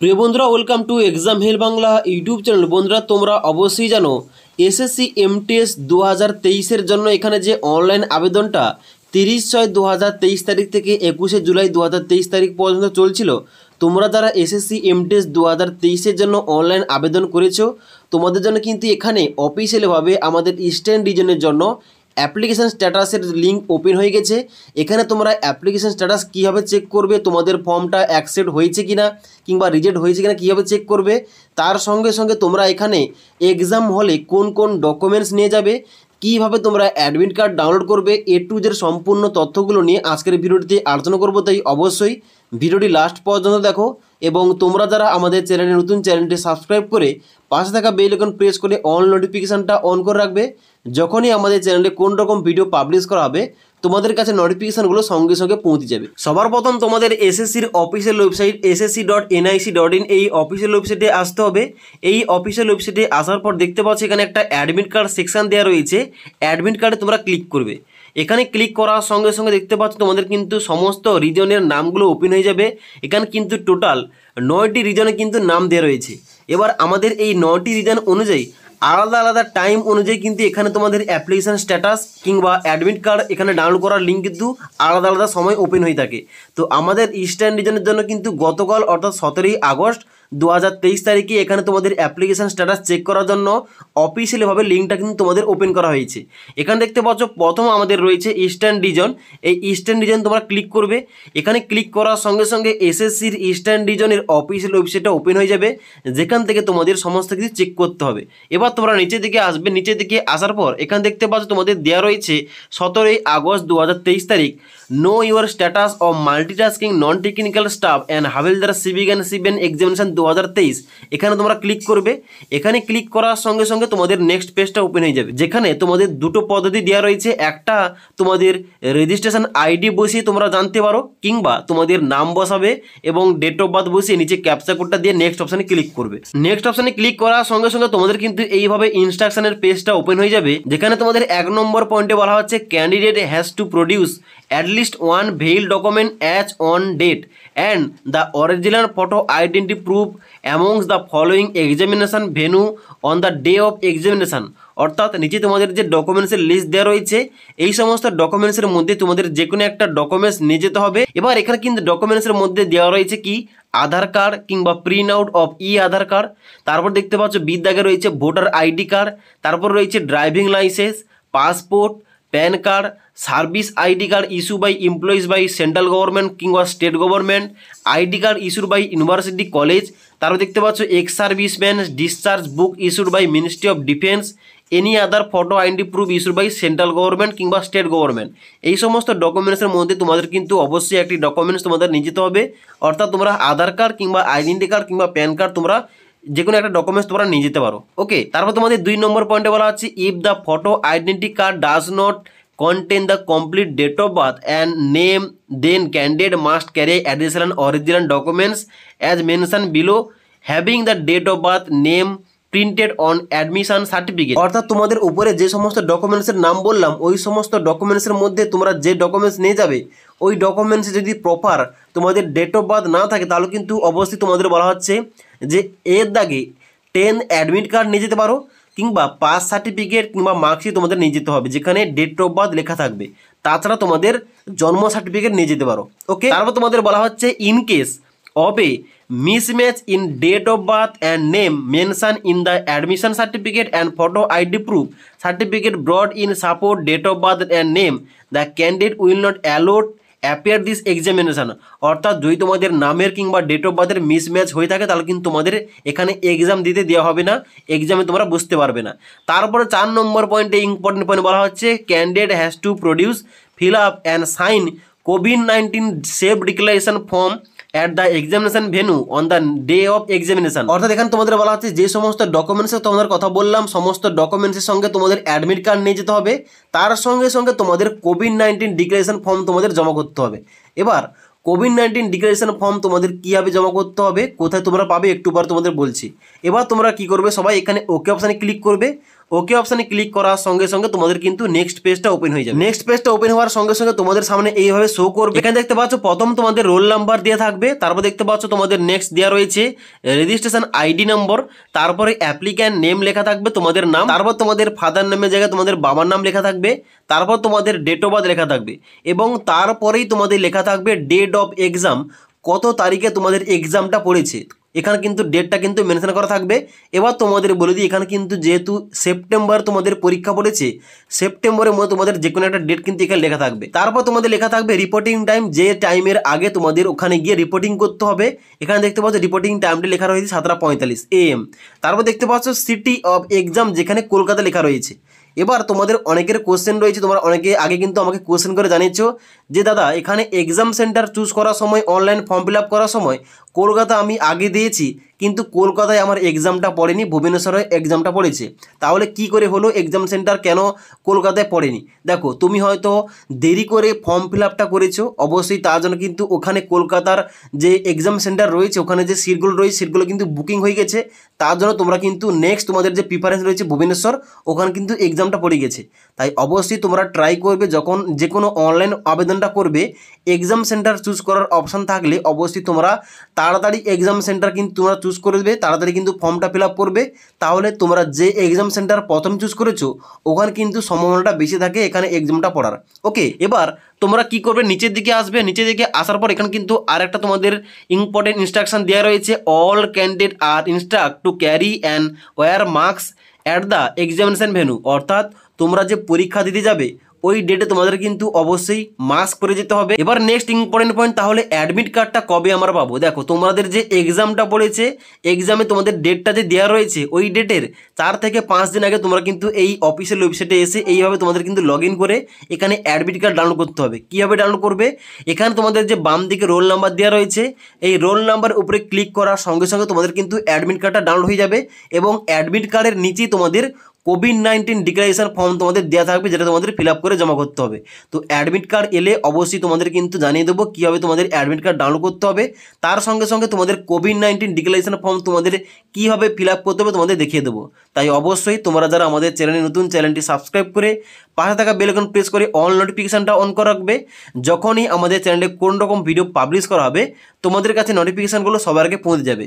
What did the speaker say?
প্রিয় বন্ধুরা welcome to exam hill Bangla YouTube channel বন্ধুরা তোমরা অবশ্যই জানো এসএসসি এমটিএস দু হাজার তেইশের জন্য এখানে যে অনলাইন আবেদনটা তিরিশ ছয় দু হাজার তেইশ তারিখ থেকে একুশে জুলাই দু হাজার তেইশ তারিখ পর্যন্ত চলছিল তোমরা যারা এসএসসি এমটিএস দু হাজার তেইশের জন্য অনলাইন আবেদন করেছো তোমাদের জন্য কিন্তু এখানে অফিসিয়ালভাবে আমাদের ইস্টার্ন রিজনের জন্য অ্যাপ্লিকেশান স্ট্যাটাসের লিঙ্ক ওপেন হয়ে গেছে এখানে তোমরা অ্যাপ্লিকেশান স্ট্যাটাস কীভাবে চেক করবে তোমাদের ফর্মটা অ্যাকসেপ্ট হয়েছে কি না কিংবা রিজেক্ট হয়েছে কি না কীভাবে চেক করবে তার সঙ্গে সঙ্গে তোমরা এখানে এক্সাম হলে কোন কোন ডকুমেন্টস নিয়ে যাবে কীভাবে তোমরা অ্যাডমিট কার্ড ডাউনলোড করবে এ টু জের সম্পূর্ণ তথ্যগুলো নিয়ে আজকের ভিডিওটিতে আলোচনা করবো তাই অবশ্যই ভিডিওটি লাস্ট পর্যন্ত দেখো এবং তোমরা যারা আমাদের চ্যানেলে নতুন চ্যানেলটি সাবস্ক্রাইব করে পাশে থাকা বেল আইকন প্রেস করে অন নোটিফিকেশানটা অন করে রাখবে যখনই আমাদের চ্যানেলে কোন রকম ভিডিও পাবলিশ করা হবে তোমাদের কাছে নোটিফিকেশানগুলো সঙ্গে সঙ্গে পৌঁছে যাবে সবার প্রথম তোমাদের এসএসসির official website SSC dot NIC dot in এই অফিসিয়াল ওয়েবসাইটে আসতে হবে এই অফিসিয়াল ওয়েবসাইটে আসার পর দেখতে পাচ্ছ এখানে একটা অ্যাডমিট কার্ড সেকশান দেওয়া রয়েছে অ্যাডমিট কার্ডে তোমরা ক্লিক করবে এখানে ক্লিক করার সঙ্গে সঙ্গে দেখতে পাচ্ছ তোমাদের কিন্তু সমস্ত রিজনের নামগুলো ওপেন হয়ে যাবে এখানে কিন্তু টোটাল নয়টি রিজনে কিন্তু নাম দেওয়া রয়েছে এবার আমাদের এই নয়টি রিজন অনুযায়ী আলাদা আলাদা টাইম অনুযায়ী কিন্তু এখানে তোমাদের অ্যাপ্লিকেশান স্ট্যাটাস কিংবা অ্যাডমিট কার্ড এখানে ডাউনলোড করার লিঙ্ক কিন্তু আলাদা আলাদা সময় ওপেন হয়ে থাকে তো আমাদের ইস্টার্ন রিজনের জন্য কিন্তু গতকাল অর্থাৎ সতেরোই আগস্ট দু তারিখে এখানে তোমাদের অ্যাপ্লিকেশান স্ট্যাটাস চেক করার জন্য অফিসিয়ালিভাবে লিঙ্কটা কিন্তু তোমাদের ওপেন করা হয়েছে এখানে দেখতে পাচ্ছ প্রথম আমাদের রয়েছে ইস্টার্ন ডিজন এই ইস্টার্ন ডিজন তোমরা ক্লিক করবে এখানে ক্লিক করার সঙ্গে সঙ্গে এসএসসির ইস্টার্ন ডিজনের অফিসিয়াল ওয়েবসাইটটা ওপেন হয়ে যাবে যেখান থেকে তোমাদের সমস্ত কিছু চেক করতে হবে এবার তোমরা নিচের দিকে আসবে নিচের দিকে আসার পর এখানে দেখতে পাচ্ছ তোমাদের দেওয়া রয়েছে সতেরোই আগস্ট দু তারিখ know your status of multitasking non technical staff and Havaldar সিভিক অ্যান্ড সিভেন এক্সামিনেশন দু এখানে তোমরা ক্লিক করবে এখানে ক্লিক করার সঙ্গে সঙ্গে তোমাদের নেক্সট পেজটা ওপেন হয়ে যাবে যেখানে তোমাদের দুটো পদ্ধতি দেওয়া রয়েছে একটা তোমাদের রেজিস্ট্রেশন আইডি বসিয়ে তোমরা জানতে পারো কিংবা তোমাদের নাম বসাবে এবং ডেট অফ বার্থ বসিয়ে নিচে ক্যাপচা কোডটা দিয়ে নেক্সট অপশানে ক্লিক করবে নেক্সট অপশানে ক্লিক করার সঙ্গে সঙ্গে তোমাদের কিন্তু এইভাবে ইনস্ট্রাকশনের পেজটা ওপেন হয়ে যাবে যেখানে তোমাদের এক নম্বর পয়েন্টে বলা হচ্ছে candidate has to produce at least one valid document as on date and the original photo identity proof amongst দ্য following examination venue on the day of examination অর্থাৎ নিচে তোমাদের যে ডকুমেন্টসের লিস্ট দেওয়া রয়েছে এই সমস্ত ডকুমেন্টসের মধ্যে তোমাদের যে কোনো একটা ডকুমেন্টস নিয়ে যেতে হবে এবার এখানে কিন্তু ডকুমেন্টসের মধ্যে দেওয়া রয়েছে কি আধার কার্ড কিংবা print out of e Aadhaar card তারপর দেখতে পাচ্ছ বিদ্যাগে রয়েছে ভোটার আইডি কার্ড তারপর রয়েছে driving licence passport PAN card service ID card issue by employees by central government কিংবা state government ID card issued by university college তারপর দেখতে পাচ্ছ ex serviceman discharge book issued by ministry of defence any other photo ID proof issued by central government কিংবা state government এই সমস্ত ডকুমেন্টসের মধ্যে তোমাদের কিন্তু অবশ্যই একটি ডকুমেন্টস তোমাদের নিয়ে যেতে হবে অর্থাৎ তোমরা আধার কার্ড কিংবা আইডেন্টি কার্ড কিংবা প্যান কার্ড তোমরা যে কোনো একটা ডকুমেন্টস তোমরা নিয়ে যেতে পারো ওকে তারপর তোমাদের দুই নম্বর পয়েন্টে বলা হচ্ছে if the photo identity card does not contain the complete date of birth and name then candidate must carry additional original documents as mentioned below having the date of birth name printed on admission certificate অর্থাৎ তোমাদের উপরে যে সমস্ত ডকুমেন্টসের নাম বললাম ওই সমস্ত ডকুমেন্টসের মধ্যে তোমরা যে ডকুমেন্টস নিয়ে যাবে ওই ডকুমেন্টস যদি প্রপার তোমাদের ডেট অফ বার্থ না থাকে তাহলে কিন্তু অবশ্যই তোমাদের বলা হচ্ছে যে এর দাগে টেন অ্যাডমিট কার্ড নিয়ে যেতে পারো কিংবা পাস সার্টিফিকেট কিংবা মার্কশিট তোমাদের নিয়ে যেতে হবে যেখানে ডেট অফ বার্থ লেখা থাকবে তাছাড়া তোমাদের জন্ম সার্টিফিকেট নিয়ে যেতে পারো ওকে তারপর তোমাদের বলা হচ্ছে in case of a mismatch in date of birth and name mention in the admission certificate and photo ID proof certificate brought in support date of birth and name the candidate will not allowed appear this examination অর্থাৎ যদি তোমাদের নামের কিংবা date of বার্থের mismatch হয়ে থাকে তাহলে কিন্তু তোমাদের এখানে এক্সাম দিতে দেওয়া হবে না এক্সামে তোমরা বুঝতে পারবে না তারপরে চার নম্বর পয়েন্টে ইম্পর্টেন্ট পয়েন্ট বলা হচ্ছে candidate has to produce fill up and sign covid nineteen safe declaration form at the examination venue on the day of examination অর্থাৎ এখানে তোমাদের বলা হচ্ছে যে সমস্ত ডকুমেন্টসের তোমাদের কথা বললাম সমস্ত ডকুমেন্টসের সঙ্গে তোমাদের অ্যাডমিট কার্ড নিয়ে যেতে হবে তার সঙ্গে সঙ্গে তোমাদের কোভিড নাইন্টিন ডিক্লারেশন ফর্ম তোমাদের জমা করতে হবে এবার কোভিড নাইন্টিন ডিক্লারেশন ফর্ম তোমাদের কীভাবে জমা করতে হবে কোথায় তোমরা পাবে একটু পর তোমাদের বলছি এবার তোমরা কি করবে সবাই এখানে ওকে অপশানে ক্লিক করবে ওকে অপশানে ক্লিক করার সঙ্গে সঙ্গে তোমাদের কিন্তু নেক্সট পেজটা ওপেন হয়ে যাবে নেক্সট পেজটা ওপেন হওয়ার সঙ্গে সঙ্গে তোমাদের সামনে এইভাবে শো করবে এখানে দেখতে পাচ্ছ প্রথম তোমাদের রোল নাম্বার দেওয়া থাকবে তারপর দেখতে পাচ্ছ তোমাদের নেক্সট দেওয়া রয়েছে রেজিস্ট্রেশন আইডি নম্বর তারপরে অ্যাপ্লিক্যান্ট নেম লেখা থাকবে তোমাদের নাম তারপর তোমাদের ফাদার নামের জায়গায় তোমাদের বাবার নাম লেখা থাকবে তারপর তোমাদের ডেট অফ বার্থ লেখা থাকবে এবং তারপরেই তোমাদের লেখা থাকবে ডেট অফ এক্সাম কত তারিখে তোমাদের এক্সামটা পড়েছে এখানে কিন্তু ডেটটা কিন্তু মেনশন করা থাকবে এবার তোমাদের বলে দিই এখানে কিন্তু যেহেতু সেপ্টেম্বর তোমাদের পরীক্ষা পড়েছে সেপ্টেম্বরের মধ্যে তোমাদের যে কোনো একটা ডেট কিন্তু এখানে লেখা থাকবে তারপর তোমাদের লেখা থাকবে রিপোর্টিং টাইম যে টাইমের আগে তোমাদের ওখানে গিয়ে রিপোর্টিং করতে হবে এখানে দেখতে পাচ্ছ রিপোর্টিং টাইমটি লেখা রয়েছে সাতটা পঁয়তাল্লিশ এএম তারপর দেখতে পাচ্ছ সিটি অফ এক্সাম যেখানে কলকাতা লেখা রয়েছে এবার তোমাদের অনেকের কোশ্চেন রয়েছে তোমরা অনেকে আগে কিন্তু আমাকে কোশ্চেন করে জানিয়েছ যে দাদা এখানে এক্সাম সেন্টার চুজ করার সময় অনলাইন ফর্ম ফিল করার সময় কলকাতা আমি আগে দিয়েছি কিন্তু কলকাতায় আমার এক্সামটা পড়েনি ভুবনেশ্বরে এক্সামটা পড়েছে তাহলে কি করে হলো এক্সাম সেন্টার কেন কলকাতায় পড়েনি দেখো তুমি হয়তো দেরি করে ফর্ম ফিল আপটা করেছো অবশ্যই তার জন্য কিন্তু ওখানে কলকাতার যে এক্সাম সেন্টার রয়েছে ওখানে যে সিটগুলো রয়েছে সিটগুলো কিন্তু বুকিং হয়ে গেছে তার জন্য তোমরা কিন্তু নেক্সট তোমাদের যে প্রিপারেন্স রয়েছে ভুবনেশ্বর ওখানে কিন্তু এক্সামটা পড়ে গেছে তাই অবশ্যই তোমরা ট্রাই করবে যখন যে কোনো অনলাইন আবেদনটা করবে এক্সাম সেন্টার চুজ করার অপশান থাকলে অবশ্যই তোমরা তার তাড়াতাড়ি এক্সাম সেন্টার কিন্তু তোমরা চুজ করে দেবে তাড়াতাড়ি কিন্তু ফর্মটা ফিল করবে তাহলে তোমরা যে এক্সাম সেন্টার প্রথম চুজ করেছো ওখানে কিন্তু সম্ভাবনাটা বেশি থাকে এখানে এক্সামটা পড়ার ওকে এবার তোমরা কি করবে নিচের দিকে আসবে নিচের দিকে আসার পর এখানে কিন্তু আর একটা তোমাদের ইম্পর্টেন্ট ইনস্ট্রাকশন দেওয়া রয়েছে all candidate are instruct to carry and wear masks at the examination venue অর্থাৎ তোমরা যে পরীক্ষা দিতে যাবে ওই ডেটে তোমাদের কিন্তু অবশ্যই মাস্ক পরে যেতে হবে এবার নেক্সট ইম্পর্টেন্ট পয়েন্ট তাহলে অ্যাডমিট কার্ডটা কবে আমরা পাবো দেখো তোমাদের যে এক্সামটা পড়েছে এক্সামে তোমাদের ডেটটা যে দেওয়া রয়েছে ওই ডেটের চার থেকে পাঁচ দিন আগে তোমরা কিন্তু এই অফিসের ওয়েবসাইটে এসে এইভাবে তোমাদের কিন্তু লগ করে এখানে অ্যাডমিট কার্ড ডাউনলোড করতে হবে কীভাবে ডাউনলোড করবে এখানে তোমাদের যে বাম দিকে রোল নাম্বার দেওয়া রয়েছে এই রোল নাম্বার উপরে ক্লিক করার সঙ্গে সঙ্গে তোমাদের কিন্তু অ্যাডমিট কার্ডটা ডাউনলোড হয়ে যাবে এবং অ্যাডমিট কার্ডের নিচেই তোমাদের কোভিড নাইন্টিন ডিক্লারেশন ফর্ম তোমাদের দেওয়া থাকবে যেটা তোমাদের ফিল করে জমা করতে হবে তো অ্যাডমিট কার্ড এলে অবশ্যই তোমাদের কিন্তু জানিয়ে দেবো কীভাবে তোমাদের অ্যাডমিট কার্ড ডাউনলোড করতে হবে তার সঙ্গে সঙ্গে তোমাদের কোভিড নাইন্টিন ডিক্লারেশন ফর্ম তোমাদের কীভাবে ফিল করতে হবে তোমাদের দেখিয়ে দেবো তাই অবশ্যই তোমরা যারা আমাদের চ্যানেলে নতুন চ্যানেলটি সাবস্ক্রাইব করে পাশে থাকা বেলকন প্রেস করে অল নোটিফিকেশানটা অন করে রাখবে যখনই আমাদের চ্যানেলে কোন রকম ভিডিও পাবলিশ করা হবে তোমাদের কাছে নোটিফিকেশানগুলো সবার আগে পৌঁছে যাবে